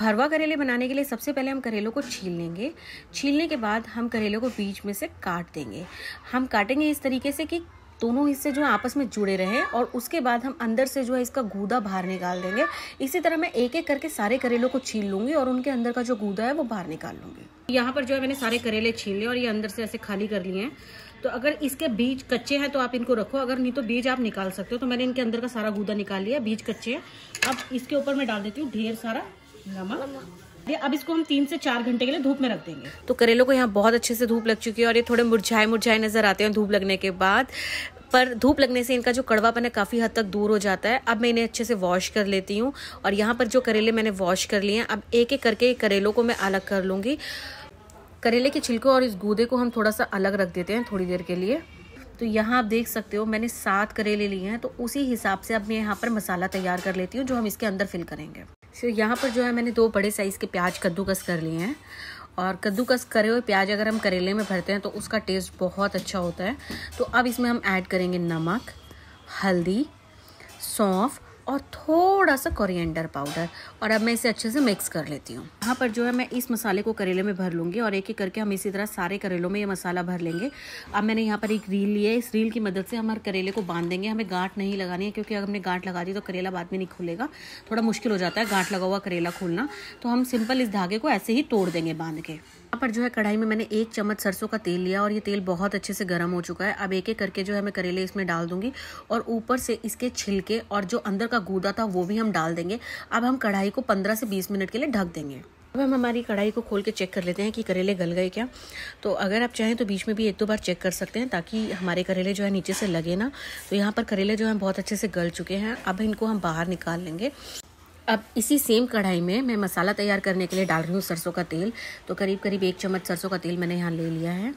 भरवा करेले बनाने के लिए सबसे पहले हम करेलों को छील लेंगे छीलने के बाद हम करेलों को बीच में से काट देंगे हम काटेंगे इस तरीके से कि दोनों हिस्से जो है आपस में जुड़े रहें और उसके बाद हम अंदर से जो है इसका गूदा बाहर निकाल देंगे इसी तरह मैं एक एक करके सारे करेलों को छील लूँगी और उनके अंदर का जो गूदा है वो बाहर निकाल लूँगी यहाँ पर जो है मैंने सारे करेले छील लिए और ये अंदर से ऐसे खाली कर लिए हैं तो अगर इसके बीज कच्चे हैं तो आप इनको रखो अगर नहीं तो बीज आप निकाल सकते हो तो मैंने इनके अंदर का सारा गूदा निकाल लिया बीज कच्चे हैं अब इसके ऊपर मैं डाल देती हूँ ढेर सारा नमक अब इसको हम तीन से चार घंटे के लिए धूप में रख देंगे तो करेलों को यहाँ बहुत अच्छे से धूप लग चुकी है और ये थोड़े मुरझाए मुरझाए नजर आते हैं धूप लगने के बाद पर धूप लगने से इनका जो कड़वापन है काफ़ी हद तक दूर हो जाता है अब मैं इन्हें अच्छे से वॉश कर लेती हूँ और यहाँ पर जो करेले मैंने वॉश कर लिए हैं अब एक एक करके करेलों को मैं अलग कर लूँगी करेले के छिलकों और इस गूदे को हम थोड़ा सा अलग रख देते हैं थोड़ी देर के लिए तो यहाँ आप देख सकते हो मैंने सात करेले लिए हैं तो उसी हिसाब से अब मैं यहाँ पर मसाला तैयार कर लेती हूँ जो हम इसके अंदर फिल करेंगे सो so, यहाँ पर जो है मैंने दो बड़े साइज़ के प्याज कद्दूकस कर लिए हैं और कद्दूकस करे हुए प्याज अगर हम करेले में भरते हैं तो उसका टेस्ट बहुत अच्छा होता है तो अब इसमें हम ऐड करेंगे नमक हल्दी सौंफ और थोड़ा सा कोरिएंडर पाउडर और अब मैं इसे अच्छे से मिक्स कर लेती हूँ यहाँ पर जो है मैं इस मसाले को करेले में भर लूँगी और एक एक करके हम इसी तरह सारे करेलों में ये मसाला भर लेंगे अब मैंने यहाँ पर एक रील ली है इस रील की मदद से हम हर करेले को बांध देंगे हमें गांठ नहीं लगानी है क्योंकि अगर हमने गांठ लगा दी तो करेला बाद में नहीं खुलेगा थोड़ा मुश्किल हो जाता है गांठ लगा हुआ करेला खोलना तो हम सिंपल इस धागे को ऐसे ही तोड़ देंगे बांध के यहाँ पर जो है कढ़ाई में मैंने एक चम्मच सरसों का तेल लिया और ये तेल बहुत अच्छे से गर्म हो चुका है अब एक एक करके जो है मैं करेले इसमें डाल दूंगी और ऊपर से इसके छिलके और जो अंदर का गूदा था वो भी हम डाल देंगे अब हम कढ़ाई को पंद्रह से बीस मिनट के लिए ढक देंगे अब हम हमारी कढ़ाई को खोल के चेक कर लेते हैं कि करेले गल गए क्या तो अगर आप चाहें तो बीच में भी एक दो बार चेक कर सकते हैं ताकि हमारे करेले जो है नीचे से लगे ना तो यहाँ पर करेले जो है बहुत अच्छे से गल चुके हैं अब इनको हम बाहर निकाल लेंगे अब इसी सेम कढ़ाई में मैं मसाला तैयार करने के लिए डाल रही हूँ सरसों का तेल तो करीब करीब एक चम्मच सरसों का तेल मैंने यहाँ ले लिया है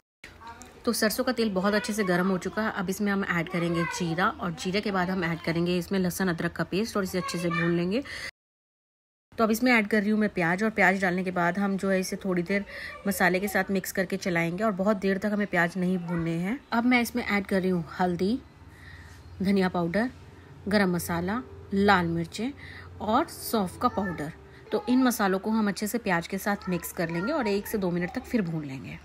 तो सरसों का तेल बहुत अच्छे से गर्म हो चुका है अब इसमें हम ऐड करेंगे जीरा और जीरे के बाद हम ऐड करेंगे इसमें लहसन अदरक का पेस्ट और इसे अच्छे से भून लेंगे तो अब इसमें ऐड कर रही हूँ मैं प्याज और प्याज डालने के बाद हम जो है इसे थोड़ी देर मसाले के साथ मिक्स करके चलाएंगे और बहुत देर तक हमें प्याज नहीं भूनने हैं अब मैं इसमें ऐड कर रही हूँ हल्दी धनिया पाउडर गरम मसाला लाल मिर्चें और सौंफ का पाउडर तो इन मसालों को हम अच्छे से प्याज के साथ मिक्स कर लेंगे और एक से दो मिनट तक फिर भून लेंगे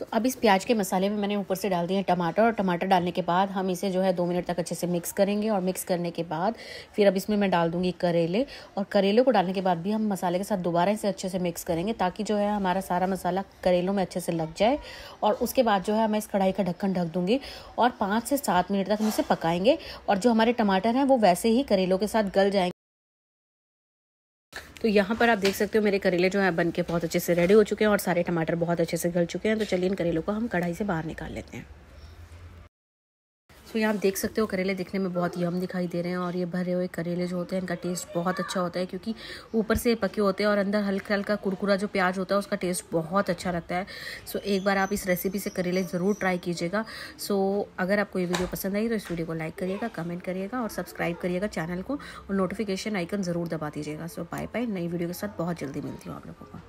तो अब इस प्याज के मसाले में मैंने ऊपर से डाल दिए टमाटर और टमाटर डालने के बाद हम इसे जो है दो मिनट तक अच्छे से मिक्स करेंगे और मिक्स करने के बाद फिर अब इसमें मैं डाल दूँगी करेले और करेले को डालने के बाद भी हम मसाले के साथ दोबारा इसे अच्छे से मिक्स करेंगे ताकि जो है हमारा सारा मसाला करेलों में अच्छे से लग जाए और उसके बाद जो है मैं इस कढ़ाई का ढक्कन ढक दूँगी और पाँच से सात मिनट तक हम इसे पकाएंगे और जो हमारे टमाटर हैं वो वैसे ही करेलों के साथ गल जाएंगे तो यहाँ पर आप देख सकते हो मेरे करेले जो है बन के बहुत अच्छे से रेडी हो चुके हैं और सारे टमाटर बहुत अच्छे से गल चुके हैं तो चलिए इन करेलों को हम कढ़ाई से बाहर निकाल लेते हैं सो so, यहाँ आप देख सकते हो करेले दिखने में बहुत यम दिखाई दे रहे हैं और ये भरे हुए करेले जो होते हैं इनका टेस्ट बहुत अच्छा होता है क्योंकि ऊपर से पके होते हैं और अंदर हल्का हल्का कुरकुरा जो प्याज होता है उसका टेस्ट बहुत अच्छा लगता है सो so, एक बार आप इस रेसिपी से करेले ज़रूर ट्राई कीजिएगा सो so, अगर आपको ये वीडियो पसंद आई तो इस वीडियो को लाइक करिएगा कमेंट करिएगा और सब्सक्राइब करिएगा चैनल को और नोटिफिकेशन आइकन ज़रूर दबा दीजिएगा सो बाय बाय नई वीडियो के साथ बहुत जल्दी मिलती हूँ आप लोगों को